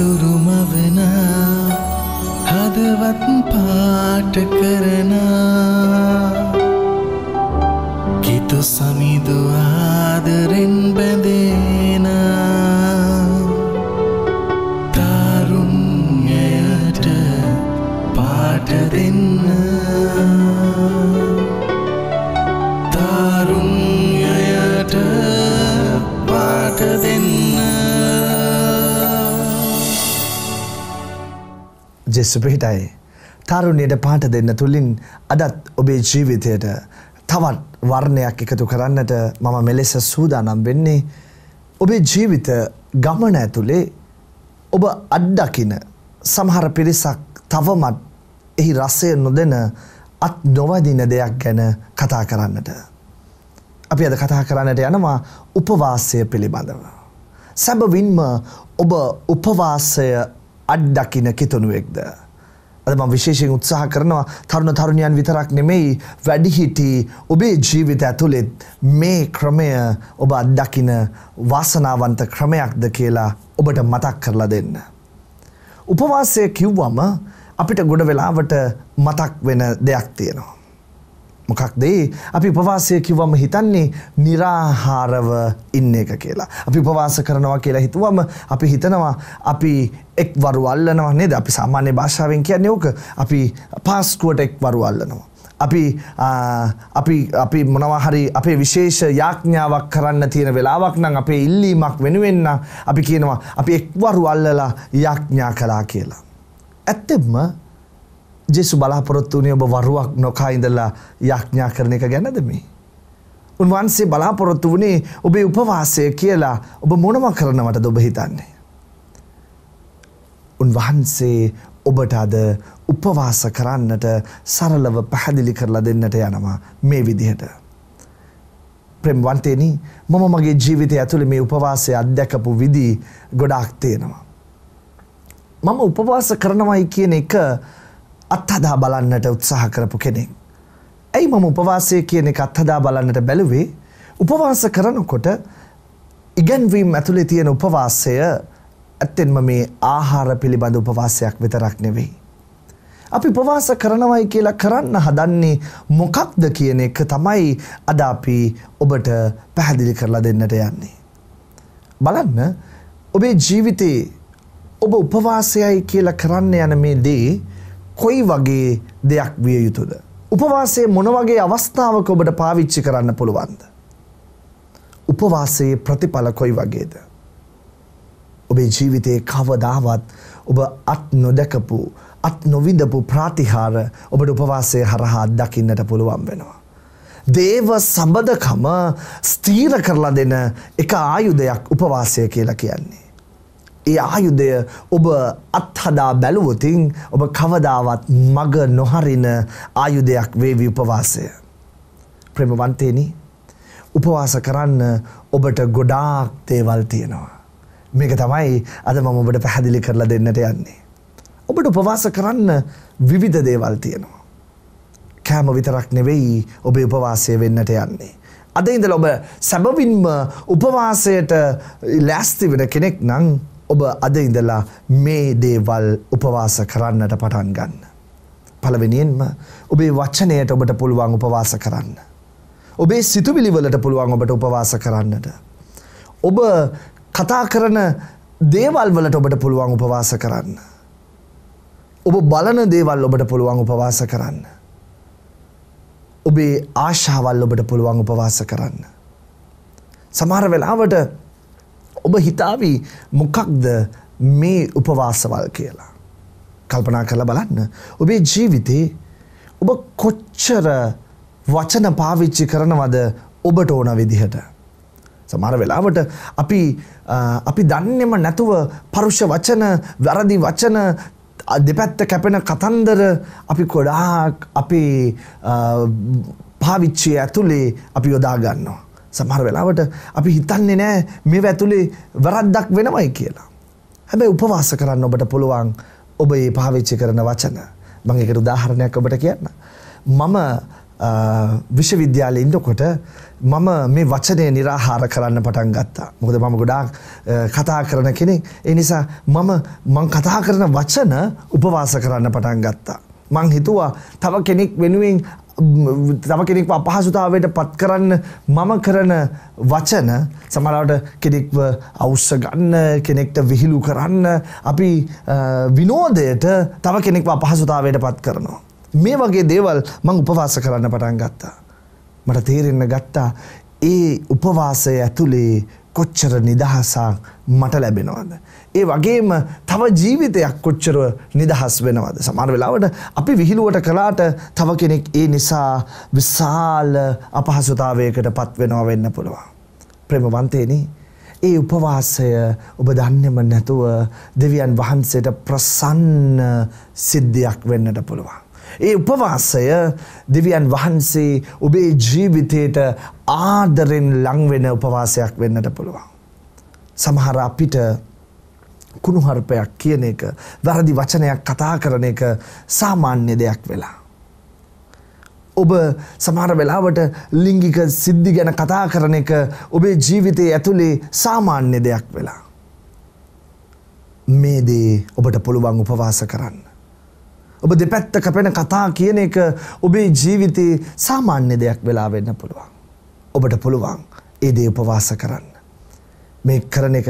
අඳුරුම වෙන හදවත් පාට කරන කිතු සමිදු ආදරෙන් බැඳෙන තරුණයට පාට දෙන්න තරුණයට පාට දෙන්න ජෙස්සපේටයි. තරුණයට පාට දෙන්න තුළින් අදත් ඔබේ ජීවිතයට තවත් වර්ණයක් එකතු කරන්නට මම මෙලෙස සූදානම් වෙන්නේ ඔබේ ජීවිත ගමන ඇතුළේ ඔබ අත්දකින සමහර පිරිසක් තවමත් එහි රස්සය නොදෙන අත් නොවදින දෙයක් ගැන කතා කරන්නට. අපි අද කතා කරන්නට යනවා උපවාසය පිළිබඳව. සැබවින්ම ඔබ උපවාසය අඩ්ඩකින කිතුනුවෙක්ද. අදම විශේෂයෙන් උත්සාහ කරනවා තරුණ තරුණයන් විතරක් නෙමෙයි වැඩිහිටි ඔබේ ජීවිත ඇතුළෙත් මේ ක්‍රමය ඔබ අත්දකින වාසනාවන්ත ක්‍රමයක්ද කියලා ඔබට මතක් කරලා දෙන්න. උපවාසය කිව්වම අපිට ගොඩ වෙලාවට මතක් වෙන දෙයක් තියෙනවා. මොකක්ද ඒ අපි උපවාසය කිව්වම හිතන්නේ निराහාරව ඉන්න එක කියලා. අපි උපවාස කරනවා කියලා හිතුවම අපි හිතනවා අපි එක්වරු අල්ලනවා නේද? අපි සාමාන්‍ය භාෂාවෙන් කියන්නේ ඕක. අපි පාස්කුවට එක්වරු අල්ලනවා. අපි අපි අපි මොනවා හරි අපේ විශේෂ යාඥාවක් කරන්න තියෙන වෙලාවක් නම් අපේ ඉල්ලීමක් වෙනුවෙන් අපි කියනවා අපි එක්වරු අල්ලලා යාඥා කළා කියලා. ඇත්තෙන්ම ජෙසු බලාපොරොත්තු වනේ ඔබ වරුවක් නොකා ඉඳලා යක්ඥා කරන එක ගැනද මේ. උන්වන්සේ බලාපොරොත්තු වනේ ඔබේ උපවාසය කියලා ඔබ මොනව කරනවට ඔබ හිතන්නේ. උන්වහන්සේ ඔබට අද උපවාස කරන්නට සරලව පැහැදිලි කරලා දෙන්නට යනවා මේ විදිහට. ප්‍රම්වන්තේනි මම මගේ ජීවිතය ඇතුළි මේ උපවාසය අධ්‍යකපු විදී ගොඩාක් තියෙනවා. මම උපවාස කරනවයි කියන එක අත්හදා බලන්නට උත්සාහ කරපු කෙනෙක්. ඇයි මම උපවාසය කියන එක අත්හදා බලන්නට බැලුවේ උපවාස කරනකොට ඉගැන්වීම් ඇතුළේ තියෙන උපවාසය ඇත්තෙන්ම මේ ආහාර පිළිබඳ උපවාසයක් විතරක් නෙවෙයි. අපි උපවාස කරනවයි කියලා කරන්න හදන්නේ මොකක්ද කියන එක තමයි අද අපි ඔබට පැහැදිලි කරලා දෙන්නට යන්නේ. බලන්න ඔබේ ජීවිතේ ඔබ උපවාසයයි කියලා කරන්න යන මේ දේ කොයි වගේ දෙයක් විය යුතුද? උපවාසයේ මොන වගේ අවස්ථාවක ඔබට පාවිච්චි කරන්න පුළුවන්ද? උපවාසයේ ප්‍රතිඵල කොයි වගේද? ඔබේ ජීවිතයේ කවදාවත් ඔබ අත් නොදකපු අත් නොවිඳපු ප්‍රාතිහාර ඔබට උපවාසය හරහා දකින්නට පුළුවන් වෙනවා. දේව සබදකම ස්ථීර කරලා දෙන එක ආයුධයක් උපවාසය කියලා කියන්නේ. ඒ ආයුධය ඔබ අත්හදා බැලුවොතින් ඔබ කවදාවත් මග නොහරින ආයුධයක් වේවි උපවාසය. ප්‍රමවන්තේනි උපවාස කරන්න ඔබට ගොඩාක් තේවල් තියෙනවා. මේක තමයි අද මම ඔබට පැහැදිලි කරලා දෙන්නට යන්නේ. ඔබට උපවාස කරන්න විවිධ දේවල් තියෙනවා. කෑම විතරක් නෙවෙයි ඔබේ උපවාසය වෙන්නට යන්නේ. අද ඉඳල ඔබ සැබවින්ම උපවාසයට ලෑස්ති වෙන කෙනෙක් නං ඔබ අද ඉඳලා මේ දේවල් උපවාස කරන්නට පටන් ගන්න. පළවෙනියෙන්ම ඔබේ වචනයට ඔබට පුළුවන් උපවාස කරන්න. ඔබේ සිතුවිලි වලට පුළුවන් ඔබට උපවාස කරන්නට. ඔබ කතා කරන දේවල් වලට ඔබට පුළුවන් උපවාස කරන්න. ඔබ බලන දේවල් ඔබට පුළුවන් උපවාස කරන්න. ඔබේ ආශාවල් ඔබට පුළුවන් උපවාස කරන්න. සමහර වෙලාවට ඔබ හිතාවී මොකක්ද මේ උපවාසවල් කියලා. කල්පනා කරලා බලන්න. ඔබේ ජීවිතේ ඔබ කොච්චර වචන පාවිච්චි කරනවද ඔබට ඕන විදිහට. සමහර වෙලාවට අපි අපි දන්නෙම නැතුව පරුෂ වචන වැරදි වචන දෙපැත්ත කැපෙන කතන්දර අපි කොඩාක් අපේ පාවිච්චය ඇතුළේ අපි යොදා ගන්නවා. සමහර වෙලාවට අපි හිතන්නේ නෑ මේ ඇතුළේ වැරද්දක් වෙනවයි කියලා. හැබැයි උපවාස කරන්න ඔබට පුළුවන් ඔබ ඒ පාවිච්චි කරන වචන. මම ඒකට උදාහරණයක් ඔබට කියන්න. මම විශ්වවිද්‍යාලයේ ඉන්නකොට මම මේ වචනය निराහාර කරන්න පටන් ගත්තා. මොකද මම ගොඩාක් කතා කරන කෙනෙක්. ඒ නිසා මම මං කතා කරන වචන උපවාස කරන්න පටන් ගත්තා. මං හිතුවා තව කෙනෙක් වෙනුවෙන් තම කෙනෙක්ව අපහසුතාවයට පත් කරන්න මම කරන වචන සමහරවට කෙනෙක්ව අවුස්ස ගන්න කෙනෙක්ට විහිළු කරන්න අපි විනෝදයට තව කෙනෙක්ව අපහසුතාවයට පත් කරනවා. මේ වගේ දේවල් මං උපවාස කරන්න පටන් ගත්තා. මට තේරෙන්න ගත්තා ඒ උපවාසය ඇතුළේ කොච්චර නිදහසක් මට ලැබෙනවද. ඒ වගේම තව ජීවිතයක් කොච්චර නිදහස් වෙනවද සමහර වෙලාවට අපි විහිළුවට කළාට තව කෙනෙක් ඒ නිසා විශාල අපහසුතාවයකට පත්වෙනවා වෙන්න පුළුවන් ප්‍රේමවන්තේනි ඒ උපවාසය ඔබ දන්නේම නැතුව දෙවියන් වහන්සේට ප්‍රසන්න සිද්ධියක් වෙන්නට පුළුවන් ඒ උපවාසය දෙවියන් වහන්සේ ඔබේ ජීවිතයට ආදරෙන් ලංවෙන උපවාසයක් වෙන්නට පුළුවන්. සමහර අපිට කුණුහරුපයක් කියන එක වැරදි වචනයක් කතා කරන එක සාමාන්‍ය දෙයක් වෙලා. ඔබ සමහර වෙලාවට ලිංගික සිද්ධි ගැන කතා කරන එක ඔබේ ජීවිතයේ ඇතුළේ සාමාන්‍ය දෙයක් වෙලා. මේ දේ ඔබට පුළුවන් උපවාස කරන්න. ඔබ දෙපැත්ත කැපෙන කතා කියන එක ඔබේ ජීවිතයේ සාමාන්‍ය දෙයක් වෙලා වෙන්න පුළුවන්. ඔබට පුළුවන් ඒ දේ උපවාස කරන්න. මේ කරන එක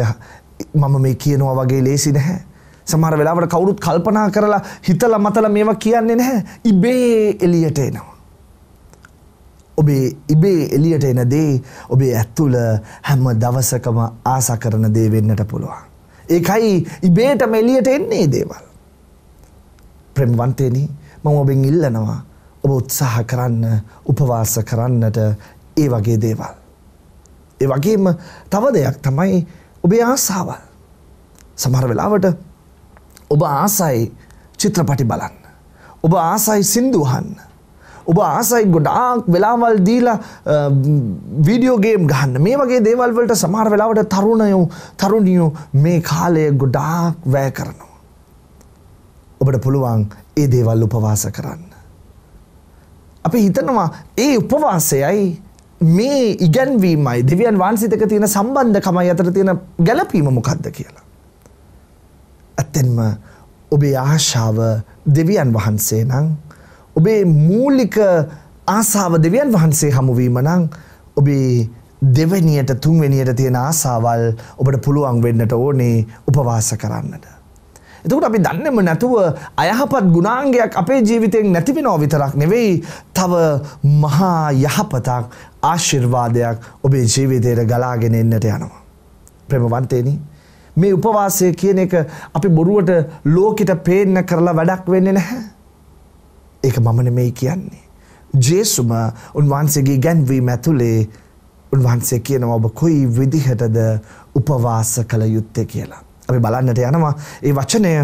මම මේ කියනවා වගේ ලේසි නැහැ. සමහර වෙලාවට කවුරුත් කල්පනා කරලා හිතලා මතලා මේවා කියන්නේ නැහැ. ඉබේ එළියට එනවා. ඔබේ ඉබේ එළියට එන දේ ඔබේ ඇතුළ හැම දවසකම ආස කරන දේ වෙන්නට පුළුවන්. ඒකයි ඉබේටම එළියට එන්නේ දේවල්. ප්‍රෙම්වන්තේනි මම ඔබෙන් ඉල්ලනවා ඔබ උත්සාහ කරන්න උපවාස කරන්නට ඒ වගේ දේවල්. ඒ වගේම තව දෙයක් තමයි ඔබේ ආසාවල් සමහර වෙලාවට ඔබ ආසයි චිත්‍රපටි බලන්න. ඔබ ආසයි සින්දුහන්න. ඔබ ආසයි ගොඩාක් වෙලාවල් දීලා වීඩියෝගේම් ගහන්න මේ වගේ දේවල් වලට සමහර වෙලාවට තරුණයෝ තරුණියෝ මේ කාලය ගොඩාක් වැය කරනවා. ඔබට පුළුවන් ඒ දේවල් උපවාස කරන්න. අපි හිතනවා ඒ උපවාසයයි මේ ඉගැන්වීමයි දෙවියන් වහන්සිතක තියෙන සම්බන්ධකමයි අතර තියෙන ගැළපීම මොකක්ද කියලා. ඇත්තෙන්ම ඔබේ ආශාව දෙවියන් වහන්සේ නම් ඔබේ මූලික ආසාව දෙවියන් වහන්සේ හමුවීම නම් ඔබේ දෙවැනියට තුන්වැනියට තියෙන ආසාවල් ඔබට පුළුවන් වෙන්නට ඕනේ උපවාස කරන්නට. එතකට අපි දන්නෙම නැතුව අයහපත් ගුණාංගයක් අපේ ජීවිතයෙන් නැතිවෙනෝ විතරක් නෙවෙයි තව මහා යහපතක් ආශිර්වාදයක් ඔබේ ජීවිතයට ගලාගෙන එන්නට යනවා. ප්‍රමවන්තේනි මේ උපවාසය කියන එක අපි බොරුවට ලෝකෙට පේන්න කරලා වැඩක් වෙන්නේ නැහැ. ඒක මම නෙමෙයි කියන්නේ. ජේසුම උන්වහන්සේගේ ගැන්වීම ඇතුලේ උන්වහන්සේ කියනවා ඔබ කොයි විදිහටද උපවාස කළ යුත්තේ කියලා. අපි බලන්නට යනවා ඒ වචනය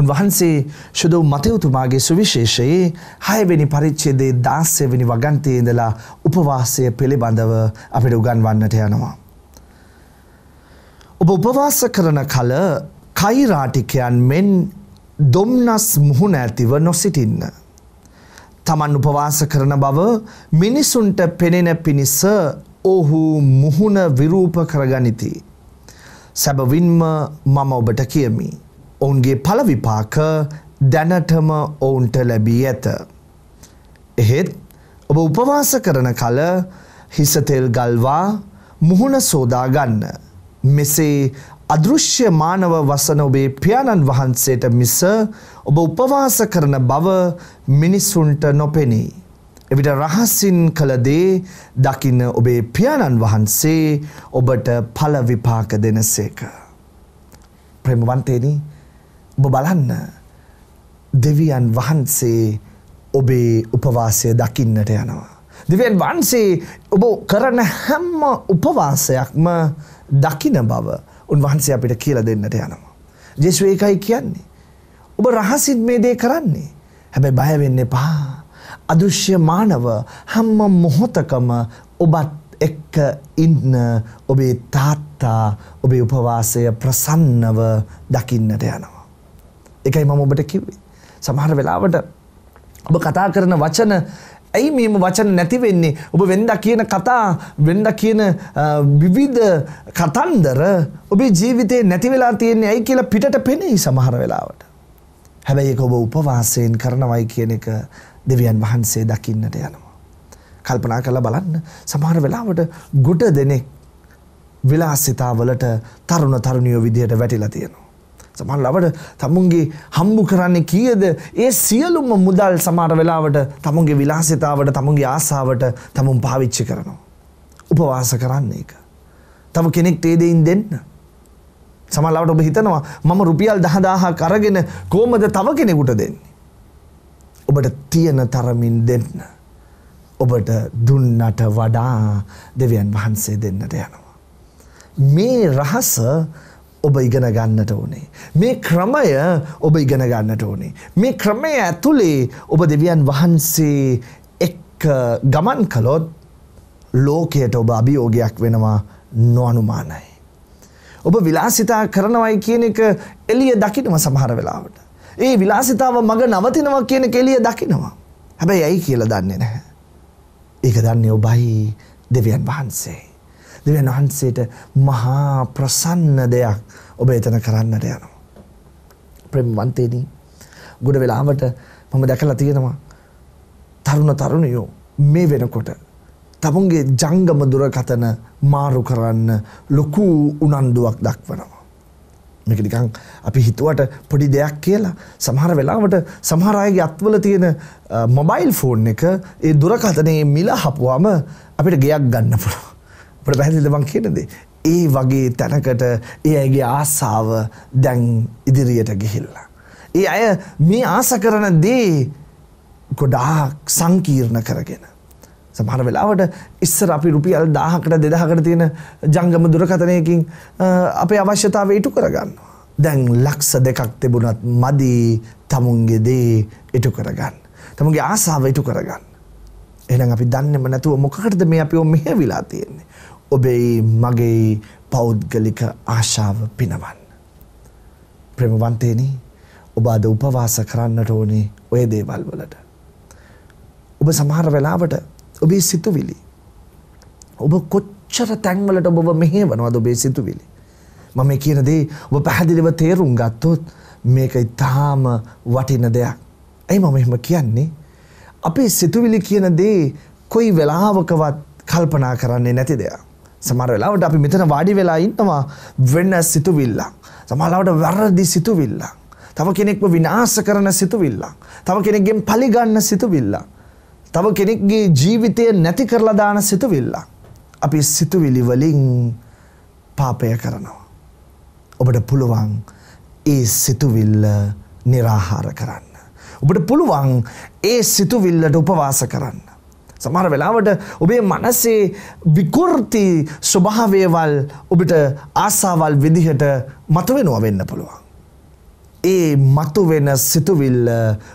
උන්වහන්සේ ශුදව මතයුතුමාගේ සුවිශේෂයේ හයවෙනි පරිච්චේදේ දාස්්‍යවෙනි වගන්තයඉඳලා උපවාසය පිළිබඳව අපිට උගන්වන්නට යනවා. ඔබ උපවාස කරන කල කයිරාටිකයන් මෙන් දොම්නස් මුහුණ ඇතිව නොසිටින්න. තමන් උපවාස කරන බව මිනිසුන්ට පෙනෙන පිණිස ඔහු මුහුණ විරූප කරගනිති. සැබවින්ම මම ඔබට කියමි. ඔවුන්ගේ පලවිපාක දැනටම ඔවුන්ට ලැබී ඇත. එහෙත් ඔබ උපවාස කරන කල හිසතෙල් ගල්වා මුහුණ සෝදා ගන්න. මෙසේ අදෘශ්‍ය මානව වසන ඔබේ පියාණන් වහන්සේට මිස ඔබ උපවාස කරන බව මිනිස්සුන්ට නොපෙනේ. එවිට රහස්සින් කළදේ දකින්න ඔබේ පියාණන් වහන්සේ ඔබට පලවිපාක දෙනසේක. ප්‍රමවන්තේනී ඔබ බලන්න දෙවියන් වහන්සේ ඔබේ උපවාසය දකින්නට යනවා. දෙවියන් වහන්සේ ඔබ කරන හැම්ම උපවාසයක්ම දකින බව උන්වහන්සේ අපිට කියල දෙන්නට යනවා. ජෙස්ව ඒකයි කියන්නේ. ඔබ රහසිත් මේ දේ කරන්නේ. හැබැයි බයවෙන්න පා. අදෘශ්‍ය මානව හැම්ම මොහොතකම ඔබත් එක්ක ඉන්න ඔබේ තාත්තා ඔබේ උපවාසය ප්‍රසන්නව දකින්නට යනවා. එකයි මම ඔබට කිව්වේ. සමහර වෙලාවට ඔබ කතා කරන වචන ඇයි මේම වචන නැති වෙන්නේ ඔබ වෙන්දා කියන කතා වෙන්දා කියන විවිධ කතන්දර ඔබේ ජීවිතේ නැති වෙලා තියෙන්නේ ඇයි කියලා පිටට පෙනෙයි සමහර වෙලාවට. හැබැයි ඒක ඔබ උපවාසයෙන් කරනවයි කියන එක දෙවියන් වහන්සේ දකින්නට යනවා. කල්පනා කරලා බලන්න සමහර වෙලාවට ගොඩ දෙනෙක් විලාසිතාවලට තරුණ තරුණියෝ විදියට වැටිලා තියෙනවා. සමහරවට තමුන්ගේ හම්බු කරන්නේ කීයද ඒ සියලුම මුදල් සමහර වෙලාවට තමුන්ගේ විලාසිතාවට තමුන්ගේ ආසාවට තමුන් පාවිච්චි කරනවා. උපවාස කරන්නේ ඒක. තව කෙනෙක් තේ දෙයින් දෙන්න. සමහරවට ඔබ හිතනවා මම රුපියල් 10000ක් අරගෙන කොහොමද තව කෙනෙකුට දෙන්නේ? ඔබට තියෙන තරමින් දෙන්න. ඔබට දුන්නට වඩා දෙවියන් වහන්සේ දෙන්නට යනවා. මේ රහස ඔබ ඉගෙන ගන්නට ඕනේ. මේ ක්‍රමය ඔබ ඉගෙන ගන්නට ඕනේ. මේ ක්‍රමය ඇතුළේ ඔබ දෙවියන් වහන්සේ එක් ගමන් කළොත් ලෝකයට ඔබ අභියෝගයක් වෙනවා නොඅනුමානයි. ඔබ විලාසිතා කරනවයි කියන එක එළිය දකිනවා සමහර වෙලාවට. ඒ විලාසිතාව මග නවතිනවා කියන එක එළිය දකිනවා. හැබැයි ඇයි කියලා දන්නේ නැහැ. ඒක දන්නේ ඔබයි දෙවියන් වහන්සේ. දෙවියන් වහන්සේට මහා ප්‍රසන්න දෙයක් ඔබ එතන කරන්නට යනවා. ප්‍රේමවන්තේනි ගොඩ වෙලාවට මම දැකලා තියෙනවා තරුණ තරුණියෝ මේ වෙනකොට තමුන්ගේ ජංගම දුරකතන මාරු කරන්න ලොකු උනන්දුවක් දක්වනවා. මේක නිකන් අපි හිතුවට පොඩි දෙයක් කියලා සමහර වෙලාවට සමහර අයගේ අත්වල තියෙන මොබයිල් ෆෝන් එක ඒ දුරකථනයේ මිල හපුවාම අපිට ගෙයක් ගන්න පුළුවන්. ඔබට පැහැදිලිද මං කියන දේ? ඒ වගේ තැනකට ඒ අයගේ ආසාව දැන් ඉදිරියට ගිහිල්ලා. ඒ අය මේ ආස කරන දේ ගොඩාක් සංකීර්ණ කරගෙන. සමහර වෙලාවට ඉස්සර අපි රුපියල් 1000කට 2000කට තියෙන ජංගම දුරකථනයකින් අපේ අවශ්‍යතාවය ඉටු කරගන්නවා. දැන් ලක්ෂ දෙකක් තිබුණත් මදි තමුන්ගේ දේ ඉටු කරගන්න. තමුන්ගේ ආසාව ඉටු කරගන්න. එහෙනම් අපි දන්නේම නැතුව මොකකටද මේ අපිව මෙහෙවිලා තියෙන්නේ? ඔබේ මගේ පෞද්ගලික ආශාව පිනවන්න. ප්‍රමවන්තේනි ඔබ අද උපවාස කරන්නට ඕනේ ඔය දේවල් වලට. ඔබ සමහර වෙලාවට ඔබේ සිතුවිලි. ඔබ කොච්චර තැන්වලට ඔබ මෙහෙවනවද ඔබේ සිතුවිලි. මම මේ කියන දේ ඔබ පැහැදිලිව තේරුම් ගත්තොත් මේක ඉතාම වටින දෙයක්. ඇයි මම එහෙම කියන්නේ? අපේ සිතුවිලි කියන දේ කොයි වෙලාවකවත් කල්පනා කරන්නේ නැති දෙයක්. සමහර වෙලාවට අපි මෙතන වාඩි වෙලා ඉන්නවා වෙන සිතුවිල්ලක්. සමහරවට වැරදි සිතුවිල්ලක්. තව කෙනෙක්ව විනාශ කරන සිතුවිල්ලක්. තව කෙනෙක්ගෙන් පලිගන්න සිතුවිල්ලක්. තව කෙනෙක්ගේ ජීවිතය නැති කරලා දාන සිතුවිල්ලක්. අපි සිතුවිලි වලින් පාපය කරනවා. ඔබට පුළුවන් ඒ සිතුවිල්ල निराහාර කරන්න. ඔබට පුළුවන් ඒ සිතුවිල්ලට උපවාස කරන්න. සමහර වෙලාවට ඔබේ මනසේ විකෘති ස්වභාවයවල් ඔබට ආසාවල් විදිහට මතුවෙනවා වෙන්න පුළුවන්. ඒ මතුවෙන සිතුවිල්ල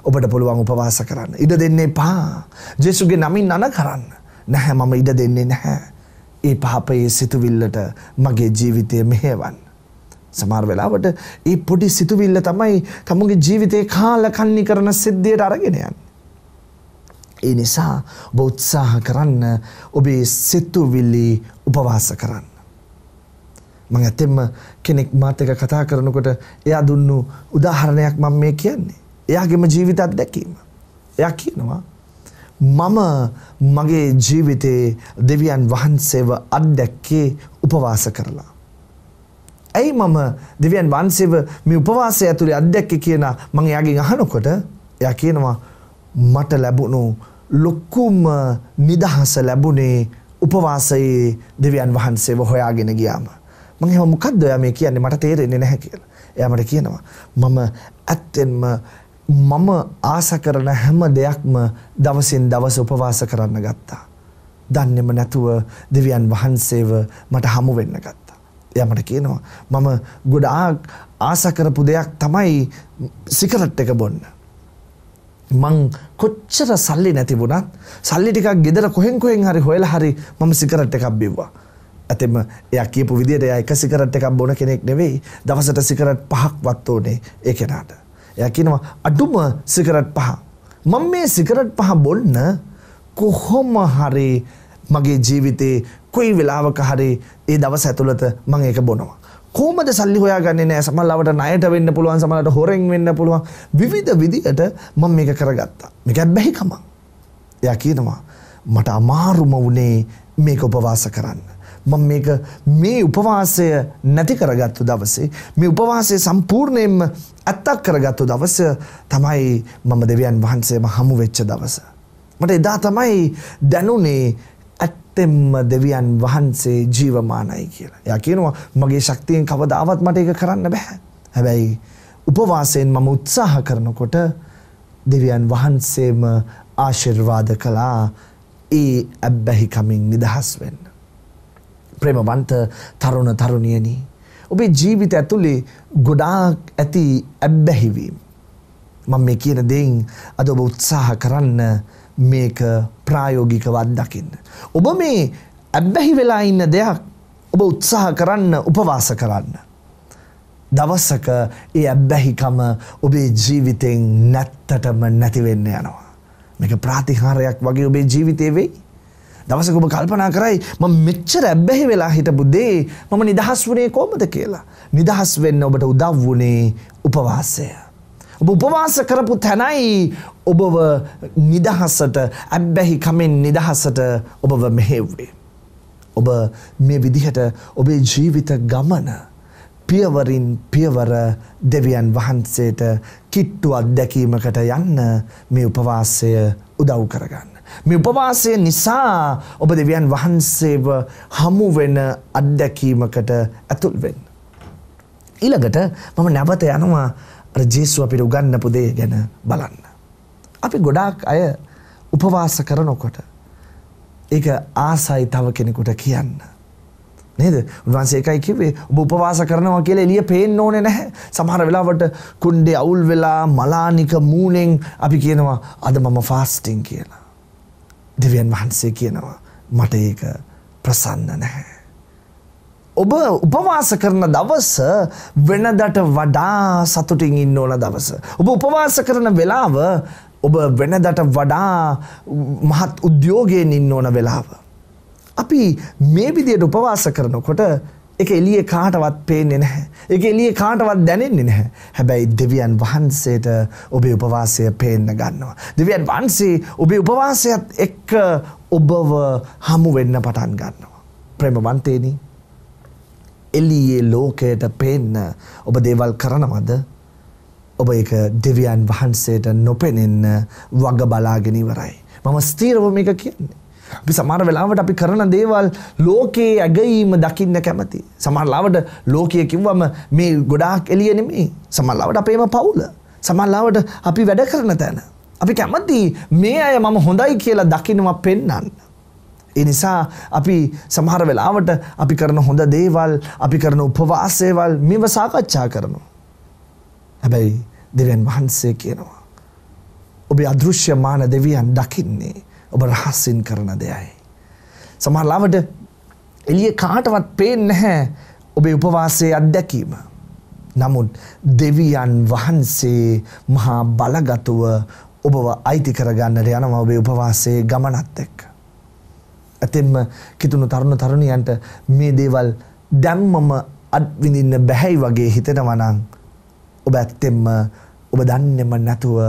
ඔබට පුළුවන් උපවාස කරන්න. ඉඩ දෙන්නේ පා. ජෙසුගේ නමින් අන කරන්න. නැහැ මම ඉඩ දෙන්නේ නැහැ. ඒ පහපයේ සිතුවිල්ලට මගේ ජීවිතය මෙහෙවන්. සමහර වෙලාවට ඒ පොඩි සිතුවිල්ල තමයි තමුගේ ජීවිතේ කාලකන්ණි කරන සිද්ධියට අරගෙන යන්නේ. ඒ නිසා ඔබ උත්සාහ කරන්න ඔබේ සිතුවිලි උපවාස කරන්න. මම ඇත්තෙන්ම කෙනෙක් මාත් එක්ක කතා කරනකොට එයා දුන්නු උදාහරණයක් මම මේ කියන්නේ. එයාගේම ජීවිත අත්දැකීම. එයා කියනවා මම මගේ ජීවිතේ දෙවියන් වහන්සේව අත්දැක්කේ උපවාස කරලා. ඇයි මම දෙවියන් වහන්සේව මේ උපවාසය ඇතුලේ අත්දැක්කේ කියන මම එයාගෙන් අහනකොට එයා කියනවා මට ලැබුණු ලොක්කුම නිදහස ලැබුණේ උපවාසයේ දෙවියන් වහන්සේව හොයාගෙන ගියාම. මං එහෙම මොකද්ද ඔයා මේ කියන්නේ මට තේරෙන්නේ නැහැ කියලා. එයා මට කියනවා මම ඇත්තෙන්ම මම ආස කරන හැම දෙයක්ම දවසින් දවස උපවාස කරන්න ගත්තා. දන්නේම නැතුව දෙවියන් වහන්සේව මට හමු වෙන්න ගත්තා. එයා මට කියනවා මම ගොඩාක් ආස කරපු දෙයක් තමයි සිගරට් එක බොන්න. මං කොච්චර සල්ලි නැති වුණත් සල්ලි ටිකක් ගෙදර කොහෙන් කොහෙන් හරි හොයලා හරි මම සිගරට් එකක් බිව්වා. ඇතෙම එයා කියපු විදිහට එයා එක සිගරට් එකක් බොන කෙනෙක් නෙවෙයි. දවසට සිගරට් පහක්වත් ඕනේ ඒ කෙනාට. එයා කියනවා අඩුම සිගරට් පහ. මම මේ සිගරට් පහ බොන්න කොහොම හරි මගේ ජීවිතේ කොයි වෙලාවක හරි ඒ දවස් ඇතුළත මම ඒක බොනවා. කොහොමද සල්ලි හොයාගන්නේ නෑ සමහරවට ණයට වෙන්න පුළුවන් සමහරවට හොරෙන් වෙන්න පුළුවන් විවිධ විදියට මම මේක කරගත්තා මේක බැහැ කම එයා කියනවා මට අමාරුම වුණේ මේක උපවාස කරන්න මම මේක මේ උපවාසය නැති කරගත්තු දවසේ මේ උපවාසය සම්පූර්ණයෙන්ම ඇත්තක් කරගත්තු දවස තමයි මම දෙවියන් වහන්සේම හමු වෙච්ච දවස. මට එදා තමයි දැනුනේ ඇත්තෙන්ම දෙවියන් වහන්සේ ජීවමානයි කියලා. එයා කියනවා මගේ ශක්තියෙන් කවදාවත් මට ඒක කරන්න බෑ. හැබැයි උපවාසයෙන් මම උත්සාහ කරනකොට දෙවියන් වහන්සේම ආශිර්වාද කළා ඒ අබ්බැහි කමින් නිදහස් වෙන්න. ප්‍රේමවන්ත තරුණ තරුණියනි ඔබේ ජීවිත ඇතුලේ ගොඩාක් ඇති අබ්බැහිවීම. මම මේ කියන දෙයින් අද ඔබ උත්සාහ කරන්න මේක ප්‍රායෝගිකවත් දකින්න. ඔබ මේ ඇබ්බැහි වෙලා ඉන්න දෙයක් ඔබ උත්සාහ කරන්න උපවාස කරන්න. දවස්සක ඒ ඇබ්බැහිකම ඔබේ ජීවිතෙන් නැත්තටම නැතිවෙන්න යනවා. මේක ප්‍රාතිහාරයක් වගේ ඔබේ ජීවිතය වෙයි. දවසක ඔබ කල්පනා කරයි ම මෙච්චර ඇබ්බැහි වෙලා හිටපු දේ මම නිදහස් වනේ කෝමද කියලා. නිදහස් වෙන්න ඔබට උදව් වුණේ උපවාසය. ඔබ උපවාස කරපු තැනයි ඔබව නිදහසට අබ්බැහි කමෙන් නිදහසට ඔබව මෙහෙව්වේ. ඔබ මේ විදිහට ඔබේ ජීවිත ගමන පියවරින් පියවර දෙවියන් වහන්සේට කිට්ටු අත්දැකීමකට යන්න මේ උපවාසය උදව් කරගන්න. මේ උපවාසය නිසා ඔබ දෙවියන් වහන්සේව හමුවෙන අත්දැකීමකට ඇතුල්වෙන්. ඊළඟට මම නැවත යනවා ජේසු අපිට උගන්නපු දේ ගැන බලන්න. අපි ගොඩාක් අය උපවාස කරනකොට ඒක ආසයි තව කෙනෙකුට කියන්න. නේද? උන්වහන්සේ එකයි කිව්වේ ඔබ උපවාස කරනවා කියලා එළිය පේන්න ඕනේ නැහැ. සමහර වෙලාවට කුණ්ඩේ අවුල් වෙලා මලානික මූණෙන් අපි කියනවා අද මම ෆාස්ටිං කියලා. දෙවියන් වහන්සේ කියනවා මට ඒක ප්‍රසන්න නැහැ. ඔබ උපවාස කරන දවස වෙනදට වඩා සතුටින් ඉන්න ඕන දවස. ඔබ උපවාස කරන වෙලාව ඔබ වෙනදට වඩා මහත් උද්‍යෝගයෙන් ඉන්න ඕන වෙලාව. අපි මේ විදියට උපවාස කරනකොට එක එලිය කාටවත් පේන්නේ නැහැ. එක එලිය කාටවත් දැනෙන්නේ නැහැ. හැබැයි දෙවියන් වහන්සේට ඔබේ උපවාසය පේන්න ගන්නවා. දෙවියන් වහන්සේ ඔබේ උපවාසයත් එක්ක ඔබව හමු වෙන්න පටන් ගන්නවා. ප්‍රේමවන්තේනි. එළියේ ලෝකයට පේන්න ඔබ දේවල් කරනවද? ඔබ ඒක දෙවියන් වහන්සේට නොපෙනෙන්න වග බලාගෙන ඉවරයි. මම ස්ථීරව මේක කියන්නේ. අපි සමහර වෙලාවට අපි කරන දේවල් ලෝකයේ ඇගීම දකින්න කැමති. සමහරලාවට ලෝකයේ කිව්වම මේ ගොඩාක් එළිය නෙමෙයි. සමහරලාවට අපේම පවුල. සමහරලාවට අපි වැඩ කරන තැන. අපි කැමති මේ අය මම හොඳයි කියලා දකින්නවා පෙන්වන්න. ඒ නිසා අපි සමහර වෙලාවට අපි කරන හොඳ දේවල්, අපි කරන උපවාසයේවල් මේව සාකච්ඡා කරනවා. හැබැයි දෙවියන් වහන්සේ කියනවා. ඔබේ අදෘශ්‍යමාන දෙවියන් දකින්නේ ඔබ රහස්සින් කරන දෙයයි. සමහරලාවට එළිය කාටවත් පේන්නේ නැහැ ඔබේ උපවාසයේ අත්දැකීම. නමුත් දෙවියන් වහන්සේ මහා බලගතුව ඔබව අයිති කරගන්නට යනවා ඔබේ උපවාසයේ ගමනත් එක්ක. ඇතෙම කිතුණු තරුණ තරුණියන්ට මේ දේවල් දැම්මම අත්විඳින්න බැහැයි වගේ හිතෙනවා නම් ඔබ ඇත්තෙම්ම ඔබ දන්නෙම නැතුව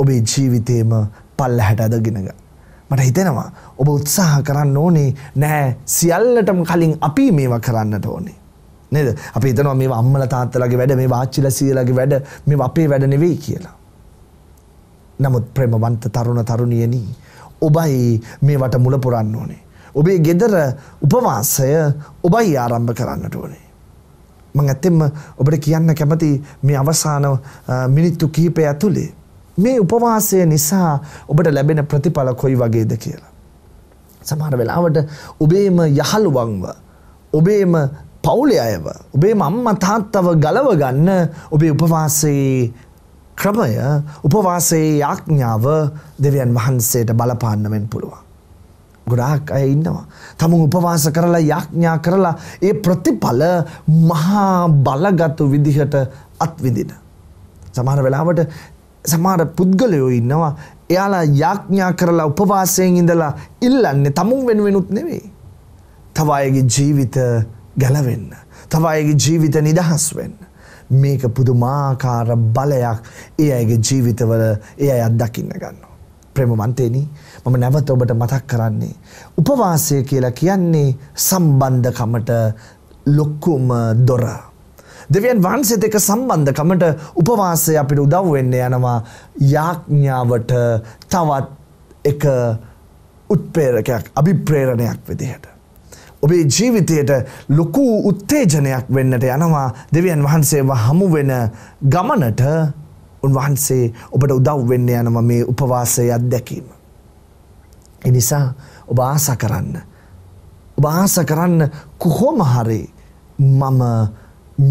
ඔබේ ජීවිතේම පල්ලහැට ඇදගෙනග. මට හිතෙනවා ඔබ උත්සාහ කරන්න ඕනේ නෑ සියල්ලටම කලින් අපි මේවා කරන්නට ඕනේ. නේද අපි හිතනවා මේ අම්මල තාත්තලගේ වැඩ මේ වාච්චිල සියලගේ වැඩ මේ අපේ වැඩ නෙවෙයි කියලා. නමුත් ප්‍රේමවන්ත තරුණ තරුණියනී ඔබයි මේවට මුල පුරන්න ඕනේ. ඔබේ ගෙදර උපවාසය ඔබයි ආරම්භ කරන්නට ඕනේ. මම ඇත්තෙන්ම ඔබට කියන්න කැමති මේ අවසාන මිනිත්තු කිහිපය ඇතුලේ මේ උපවාසය නිසා ඔබට ලැබෙන ප්‍රතිඵල කොයි වගේද කියලා. සමහර වෙලාවට ඔබේම යහළුවන්ව ඔබේම පවුලේ අයව ඔබේ මම්ම තාත්තව ගලව ගන්න ඔබේ උපවාසයේ ක්‍රමය උපවාසයේ යාඥාව දෙවියන් වහන්සේට බලපාන්න වෙන් පුළුවන්. ගොඩාක් අය ඉන්නවා. තමුන් උපවාස කරලා යාඥා කරලා ඒ ප්‍රතිඵල මහා බලගත් විදිහට අත්විඳින. සමහර වෙලාවට සමහර පුද්ගලයෝ ඉන්නවා එයාලා යාඥා කරලා උපවාසයෙන් ඉඳලා ඉල්ලන්නේ තමුන් වෙනුවෙනුත් නෙවෙයි. තව අයගේ ජීවිත ගැලවෙන්න. තව අයගේ ජීවිත නිදහස් වෙන්න. මේක පුදුමාකාර බලයක් ඒ අයගේ ජීවිතවල ඒ අය අත්දකින්න ගන්නවා. ප්‍රේමවන්තේනි මම නැවත ඔබට මතක් කරන්නේ උපවාසය කියලා කියන්නේ සම්බන්ධකමට ලොක්කුම දොර. දෙවියන් වහන්සේත් එක්ක සම්බන්ධකමට උපවාසය අපිට උදව් වෙන්න යනවා යාඥාවට තවත් එක උත්ප්‍රේරකයක් අභිප්‍රේරණයක් විදිහට. ඔබේ ජීවිතයට ලොකු උත්තේජනයක් වෙන්නට යනවා දෙවියන් වහන්සේව හමු වෙන ගමනට උන්වහන්සේ ඔබට උදව් වෙන්න යනවා මේ උපවාසය අත්දැකීම. ඒ නිසා ඔබ ආස කරන්න. ඔබ ආස කරන්න කොහොම හරි මම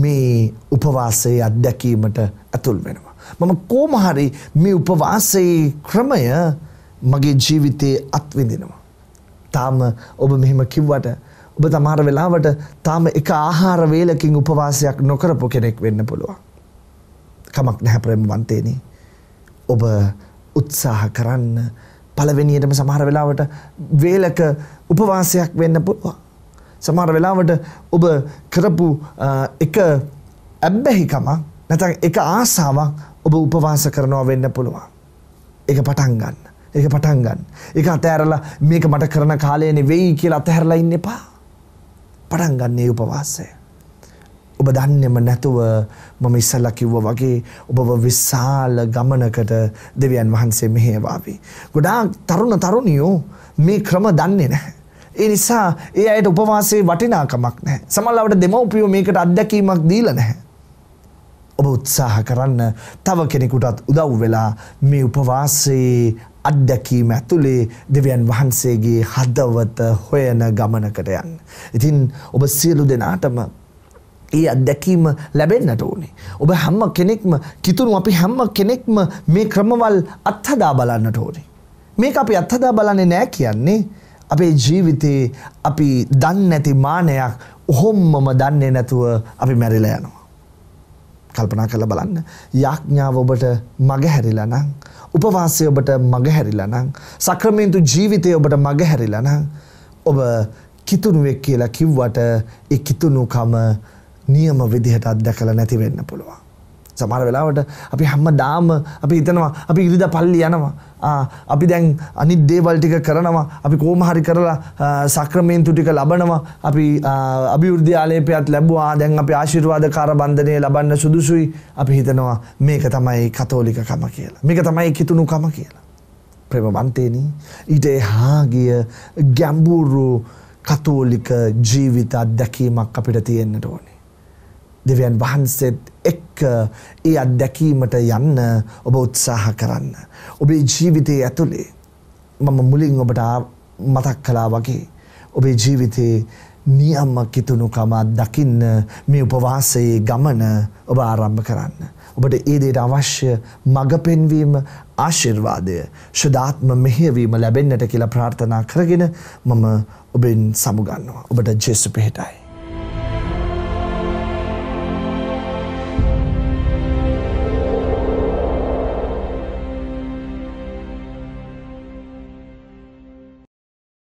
මේ උපවාසයේ අත්දැකීමට ඇතුල් වෙනවා. මම කොහොම හරි මේ උපවාසයේ ක්‍රමය මගේ ජීවිතයේ අත්විඳිනවා. තාම ඔබ මෙහෙම කිව්වට ඔබ තමාර වෙලාවට තාම එක ආහාර වේලකින් උපවාසයක් නොකරපු කෙනෙක් වෙන්න පුළුවන්. කමක් නැහැ ප්‍රේමවන්තේනි. ඔබ උත්සාහ කරන්න පළවෙනියටම සමහර වෙලාවට වේලක උපවාසයක් වෙන්න පුළුවන්. සමහර වෙලාවට ඔබ කරපු එක ඇබ්බැහිකම නැත්නම් එක ආසාවක් ඔබ උපවාස කරනවා වෙන්න පුළුවන්. ඒක පටන් ගන්න. ඒක පටන් ගන්න. ඒක අතහැරලා මේක මට කරන කාලය නෙවෙයි කියලා අතහැරලා ඉන්න එපා. පටන් ගන්න මේ උපවාසය. ඔබ දන්නේම නැතුව මම ඉස්සලා කිව්වා වගේ ඔබව විශාල ගමනකට දෙවියන් වහන්සේ මෙහෙවාවි. ගොඩාක් තරුණ තරුණියෝ මේ ක්‍රම දන්නේ නැහැ. ඒ නිසා ඒ අයට උපවාසයේ වටිනාකමක් නැහැ. සමහරවිට දෙමව්පියෝ මේකට අත්දැකීමක් දීලා නැහැ. ඔබ උත්සාහ කරන්න තව කෙනෙකුටත් උදව් වෙලා මේ උපවාසයේ අත්දැකීම ඇතුළේ දෙවියන් වහන්සේගේ හදවත හොයන ගමනකට යන්න. ඉතින් ඔබ සියලු දෙනාටම ඒ අත්දැකීම ලැබෙන්න්නට ඕනේ. ඔබ හැම්ම කෙනෙක්ම කිතුරු අපි හැම්ම කෙනෙක්ම මේ ක්‍රමවල් අත්හදා බලන්නට ඕනේ. මේක අපි අත්හදා බලන්නේ නෑ කියන්නේ අපේ ජීවිතයේ අපි දන්න නැති මානයක් ඔහොම්මම දන්නේ නැතුව අපි මැරිලා යනවා. කල්පනා කරලා බලන්න යාඥාව ඔබට මගහැරිලා නම් උපවාසය ඔබට මගහැරිලා නම් සක්‍රමේන්තු ජීවිතය ඔබට මගහැරිලා නම් ඔබ කිතුණුවෙක් කියලා කිව්වට ඒ කිතුණුකම නියම විදිහට අත්දැකලා නැති වෙන්න පුළුවන්. සමහර වෙලාවට අපි හැමදාම අපි හිතනවා අපි ඉරිද පල්ලි යනවා. අපි දැන් අනිත් දේවල් ටික කරනවා. අපි කොහොම හරි කරලා සක්‍රමේන්තු ටික ලබනවා. අපි අභිවෘද්ධි ආලේපයක් ලැබුවා. දැන් අපි ආශිර්වාදකාර බන්ධනය ලබන්න සුදුසුයි. අපි හිතනවා මේක තමයි කතෝලිකකම කියලා. මේක තමයි කිතුණුකම කියලා. ප්‍රේමවන්තේනි ඊට එහා ගිය ගැඹුරු කතෝලික ජීවිත අත්දැකීමක් අපිට තියෙන්නට ඕනේ. දෙවියන් වහන්සේත් එක්ක ඒ අත්දැකීමට යන්න ඔබ උත්සාහ කරන්න. ඔබේ ජීවිතයේ ඇතුලේ මම මුලින් ඔබට මතක් කළා වගේ ඔබේ ජීවිතේ නියම කිතුණුකම දකින්න මේ උපවාසයේ ගමන ඔබ ආරම්භ කරන්න. ඔබට ඒ දේට අවශ්‍ය මඟ පෙන්වීම ආශිර්වාදය ශුදාත්ම මෙහෙයවීම ලැබෙන්නට කියලා ප්‍රාර්ථනා කරගෙන මම ඔබෙන් සමුගන්නවා. ඔබට ජෙසු පිහිටයි.